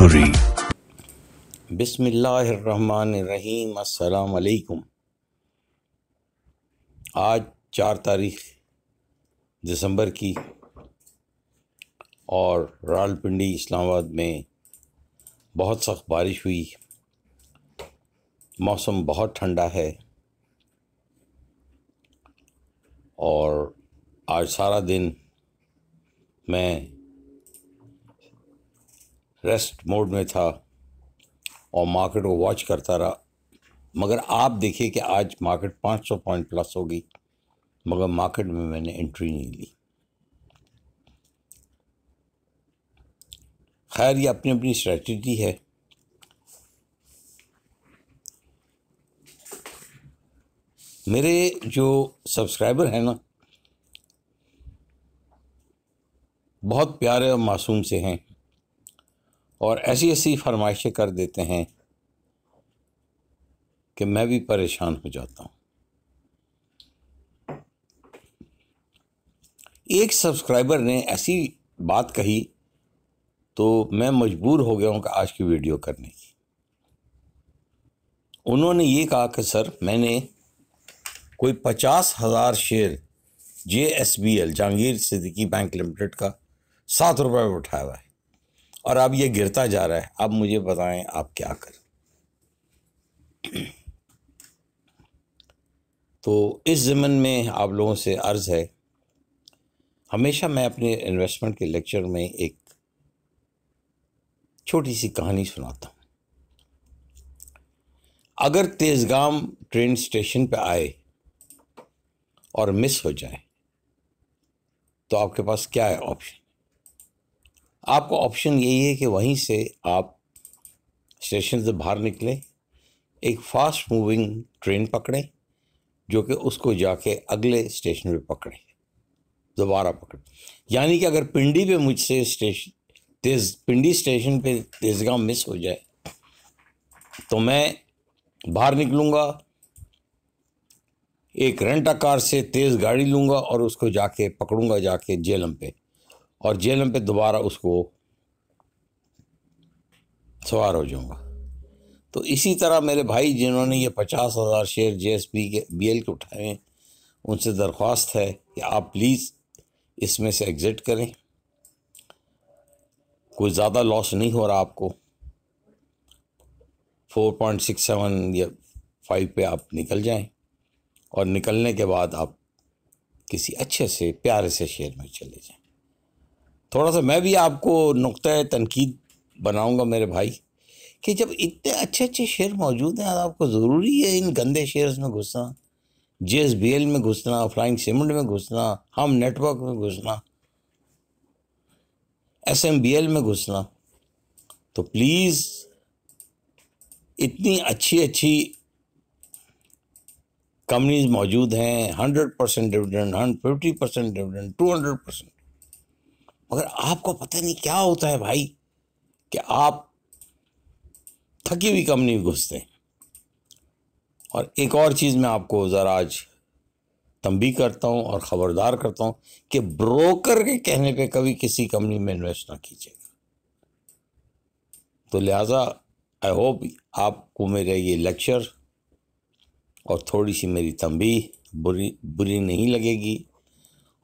Story अस्सलाम असलकुम आज चार तारीख दिसंबर की और रालपिंडी इस्लामाबाद में बहुत सख्त बारिश हुई मौसम बहुत ठंडा है और आज सारा दिन मैं रेस्ट मोड में था और मार्केट को वॉच करता रहा मगर आप देखिए कि आज मार्केट 500 पॉइंट प्लस होगी मगर मार्केट में मैंने एंट्री नहीं ली खैर ये अपनी अपनी स्ट्रेटजी है मेरे जो सब्सक्राइबर हैं ना बहुत प्यारे और मासूम से हैं और ऐसी ऐसी फरमाइशें कर देते हैं कि मैं भी परेशान हो जाता हूँ एक सब्सक्राइबर ने ऐसी बात कही तो मैं मजबूर हो गया हूँ कि आज की वीडियो करने की उन्होंने ये कहा कि सर मैंने कोई पचास हज़ार share J S B L Jahangir Siddiqui bank limited का सात रुपये में उठाया हुआ है और अब ये गिरता जा रहा है अब मुझे बताएं आप क्या करें तो इस ज़मन में आप लोगों से अर्ज़ है हमेशा मैं अपने इन्वेस्टमेंट के लेक्चर में एक छोटी सी कहानी सुनाता हूँ अगर तेज़गाम ट्रेन स्टेशन पे आए और मिस हो जाए तो आपके पास क्या है ऑप्शन आपका ऑप्शन यही है कि वहीं से आप स्टेशन से बाहर निकलें एक फास्ट मूविंग ट्रेन पकड़ें जो कि उसको जाके अगले स्टेशन पे पकड़ें दोबारा पकड़ें यानी कि अगर पिंडी पे मुझसे स्टेशन तेज पिंडी स्टेशन पे तेज़गांव मिस हो जाए तो मैं बाहर निकलूँगा एक रेंटा कार से तेज़ गाड़ी लूँगा और उसको जाके पकड़ूँगा जाके जेलम पे और जेलम पे दोबारा उसको सवार हो जाऊंगा तो इसी तरह मेरे भाई जिन्होंने ये पचास हज़ार शेयर जे एस पी के बी एल के उठाए हैं उनसे दरख्वास्त है कि आप प्लीज़ इसमें से एग्ज़िट करें कोई ज़्यादा लॉस नहीं हो रहा आपको फोर पॉइंट सिक्स सेवन या फाइव पे आप निकल जाएं और निकलने के बाद आप किसी अच्छे से प्यारे से शेयर में चले जाएं थोड़ा सा मैं भी आपको नुक़ तनकीद बनाऊँगा मेरे भाई कि जब इतने अच्छे अच्छे शेर मौजूद हैं आपको ज़रूरी है इन गंदे शेयर्स में घुसना जे एस बी एल में घुसना फ्लाइंग सीमेंट में घुसना हम नेटवर्क में घुसना एस एम बी एल में घुसना तो प्लीज़ इतनी अच्छी अच्छी कंपनीज मौजूद हैं hundred percent dividend hun fifty percent dividend two hundred percent मगर आपको पता नहीं क्या होता है भाई कि आप थकी हुई कंपनी में घुसते और एक और चीज़ मैं आपको ज़रा आज तंबी करता हूँ और ख़बरदार करता हूँ कि ब्रोकर के कहने पे कभी किसी कंपनी में इन्वेस्ट ना कीजिएगा तो लिहाजा आई होप आपको मेरा ये लेक्चर और थोड़ी सी मेरी तंबी बुरी बुरी नहीं लगेगी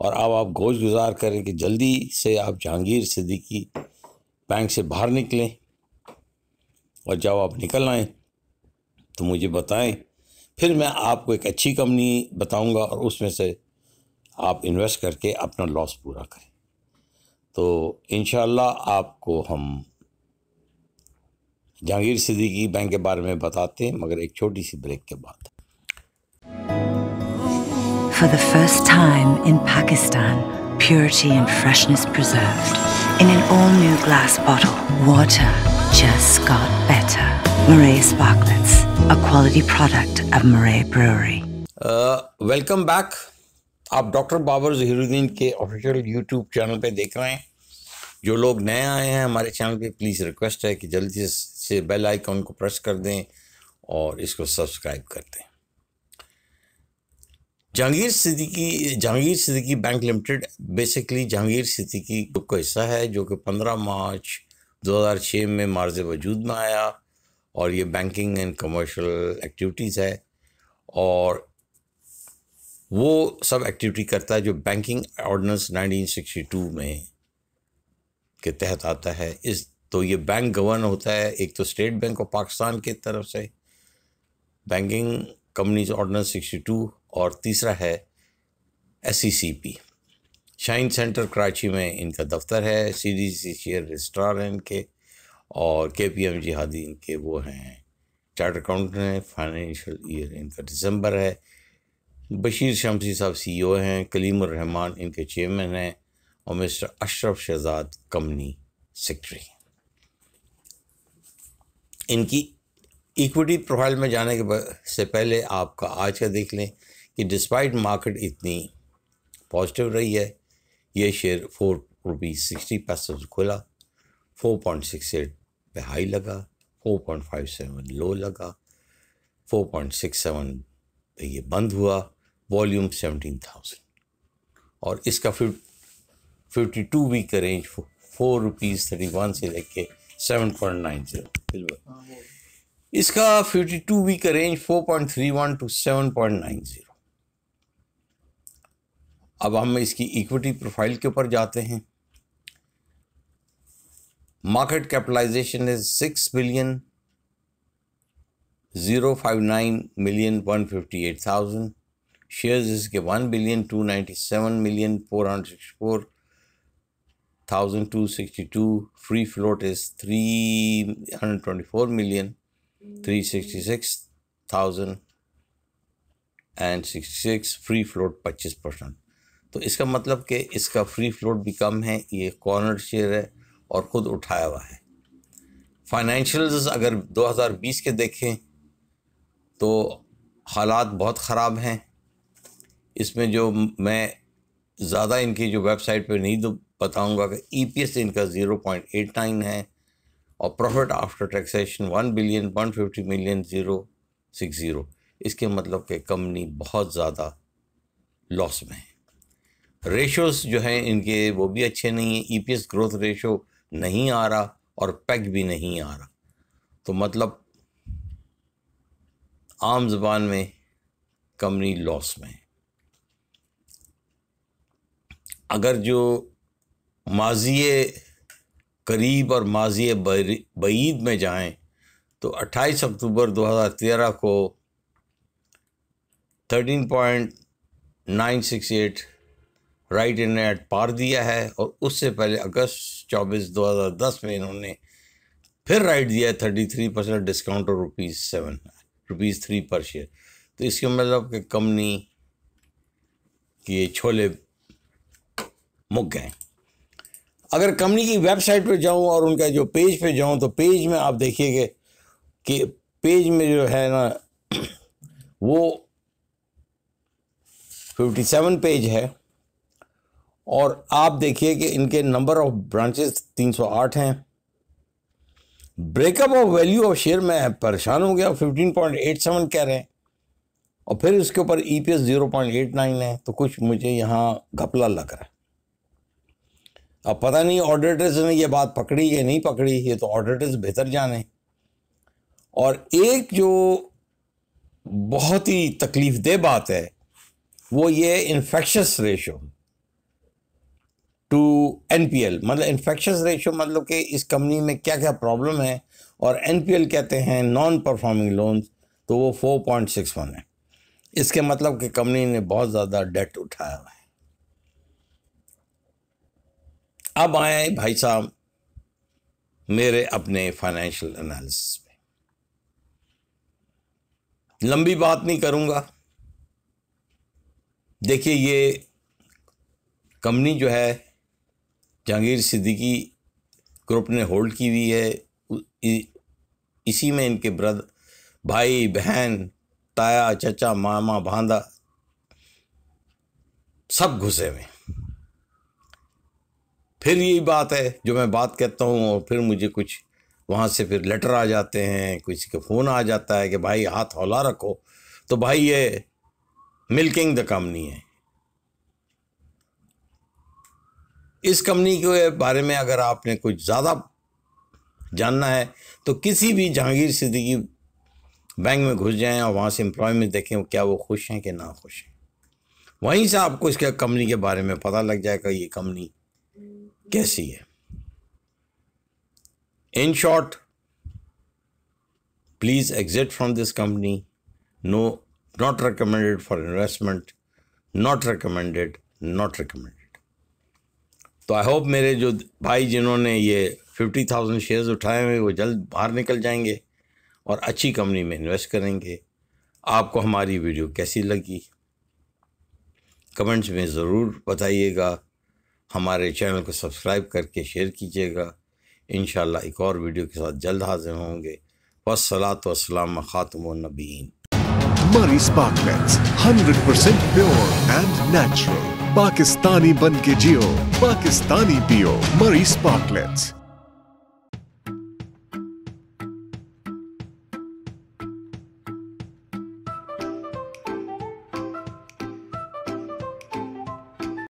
और अब आप गोश गुजार करें कि जल्दी से आप जहांगीर सिद्दीकी बैंक से बाहर निकलें और जब आप निकल आएँ तो मुझे बताएं फिर मैं आपको एक अच्छी कंपनी बताऊंगा और उसमें से आप इन्वेस्ट करके अपना लॉस पूरा करें तो इन आपको हम जहांगीर सिद्दीकी बैंक के बारे में बताते हैं मगर एक छोटी सी ब्रेक के बाद For the first time in Pakistan, purity and freshness preserved. In an all-new glass bottle, water just got better. Murray Sparklets, a quality product of Murray Brewery. Uh, welcome back. आप doctor Babar Zaheeruddin के official YouTube channel पे देख रहे हैं जो लोग नए आए हैं हमारे चैनल पे प्लीज़ रिक्वेस्ट है कि जल्दी से बेल आइकॉन को प्रेस कर दें और इसको सब्सक्राइब कर दें Jahangir Siddiqui Jahangir Siddiqui bank limited basically Jahangir Siddiqui group का हिस्सा है जो कि 15 मार्च 2006 में मार्ज वजूद में आया और ये बैंकिंग एंड कमर्शियल एक्टिविटीज़ है और वो सब एक्टिविटी करता है जो बैंकिंग ऑर्डिनेंस 1962 में के तहत आता है इस तो ये बैंक गवर्न होता है एक तो स्टेट बैंक ऑफ पाकिस्तान की तरफ से बैंकिंग कंपनीज ऑर्डिनेंस सिक्सटी और तीसरा है एस सी सी पी शाइन सेंटर कराची में इनका दफ्तर है C D C share registrar हैं इनके और के पी एम जिहादी इनके वो हैं चार्ट अकाउंटेंट हैं फाइनेंशियल ईयर इनका दिसंबर है बशीर शमसी साहब सी ओ e हैं कलीम रहमान इनके चेयरमैन हैं और mister Ashraf Shahzad company secretary इनकी इक्विटी प्रोफाइल में जाने के से पहले आपका आज का देख लें कि डिस्पाइट मार्केट इतनी पॉजिटिव रही है ये शेयर फोर रुपीज़ सिक्सटी पैसे खुला फोर पॉइंट सिक्स एट पे हाई लगा four point five seven low लगा फोर पॉइंट सिक्स सेवन पे ये बंद हुआ वॉल्यूम सेवनटीन थाउजेंड और इसका फिफ फिफ्टी टू वीक का range four rupees thirty one से लेके सेवन पॉइंट नाइन जीरो इसका फिफ्टी टू वीक का range four point three one two seven point nine zero अब हम इसकी इक्विटी प्रोफाइल के ऊपर जाते हैं market capitalisation is six billion zero five nine million one fifty eight thousand shares इसके one billion two ninety seven million four hundred sixty four thousand to sixty two free float is three hundred twenty four million three sixty six thousand and sixty six free float पच्चीस percent तो इसका मतलब कि इसका free float भी कम है ये corner share है और ख़ुद उठाया हुआ है फाइनेंशियल्स अगर 2020 के देखें तो हालात बहुत ख़राब हैं इसमें जो मैं ज़्यादा इनकी जो वेबसाइट पे नहीं तो बताऊंगा कि ईपीएस e इनका 0.89 है और profit after taxation 1 billion 150 million zero six zero इसके मतलब कि कंपनी बहुत ज़्यादा लॉस में है रेशोज़ जो हैं इनके वो भी अच्छे नहीं हैं E P S growth ratio नहीं आ रहा और पैक e भी नहीं आ रहा तो मतलब आम जबान में कंपनी लॉस में है अगर जो माजी करीब और माजी बीद में जाएं तो 28 अक्टूबर 2013 को 13.968 राइट इन एट पार दिया है और उससे पहले अगस्त 24 2010 में इन्होंने फिर राइट दिया है थर्टी थ्री परसेंट डिस्काउंट और rupees seven rupees three per share तो इसके मतलब कि कंपनी के छोले मुक गए अगर कंपनी की वेबसाइट पे जाऊं और उनका जो पेज पे जाऊं तो पेज में आप देखिए कि पेज में जो है ना वो सेवन पेज है और आप देखिए कि इनके नंबर ऑफ ब्रांचेस 308 हैं breakup of value of share में परेशान हो गया 15.87 कह रहे हैं और फिर इसके ऊपर E P S zero point eight nine है तो कुछ मुझे यहाँ घपला लग रहा है अब पता नहीं ऑडिटर्स ने ये बात पकड़ी या नहीं पकड़ी ये तो ऑडिटर्स बेहतर जाने और एक जो बहुत ही तकलीफ तकलीफ़देह बात है वो ये इन्फेक्शस रेशो टू एन मतलब इन्फेक्शस रेशो मतलब कि इस कंपनी में क्या क्या प्रॉब्लम है और एन कहते हैं नॉन परफॉर्मिंग लोन्स तो वो फोर पॉइंट सिक्स वन है इसके मतलब कि कंपनी ने बहुत ज़्यादा डेट उठाया हुआ है अब आए भाई साहब मेरे अपने फाइनेंशियल एनालिसिस पे लंबी बात नहीं करूँगा देखिए ये कंपनी जो है जहांगीर सिद्दीकी ग्रुप ने होल्ड की हुई है इसी में इनके ब्रद भाई बहन ताया चचा मामा भांदा सब घुसे हुए फिर यही बात है जो मैं बात कहता हूँ और फिर मुझे कुछ वहाँ से फिर लेटर आ जाते हैं किसी के फ़ोन आ जाता है कि भाई हाथ हौला रखो तो भाई ये मिल्किंग द कंपनी है इस कंपनी के बारे में अगर आपने कुछ ज़्यादा जानना है तो किसी भी जहांगीर सिद्दीकी बैंक में घुस जाएं और वहाँ से एम्प्लॉयमेंट देखें क्या वो खुश हैं कि ना खुश हैं वहीं से आपको इसके कंपनी के बारे में पता लग जाएगा ये कंपनी कैसी है in short please exit from this company no not recommended for investment not recommended not recommended तो आई होप मेरे जो भाई जिन्होंने ये फिफ्टी थाउजेंड शेयर्स उठाए हुए वो जल्द बाहर निकल जाएंगे और अच्छी कंपनी में इन्वेस्ट करेंगे आपको हमारी वीडियो कैसी लगी कमेंट्स में ज़रूर बताइएगा हमारे चैनल को सब्सक्राइब करके शेयर कीजिएगा इन एक और वीडियो के साथ जल्द हाजिर होंगे वसलात वसलाम ख़ातम नबीन Murray's Sparklets, and pure Pakistani बन के जियो पाकिस्तानी पियो मरी स्पार्कलेट्स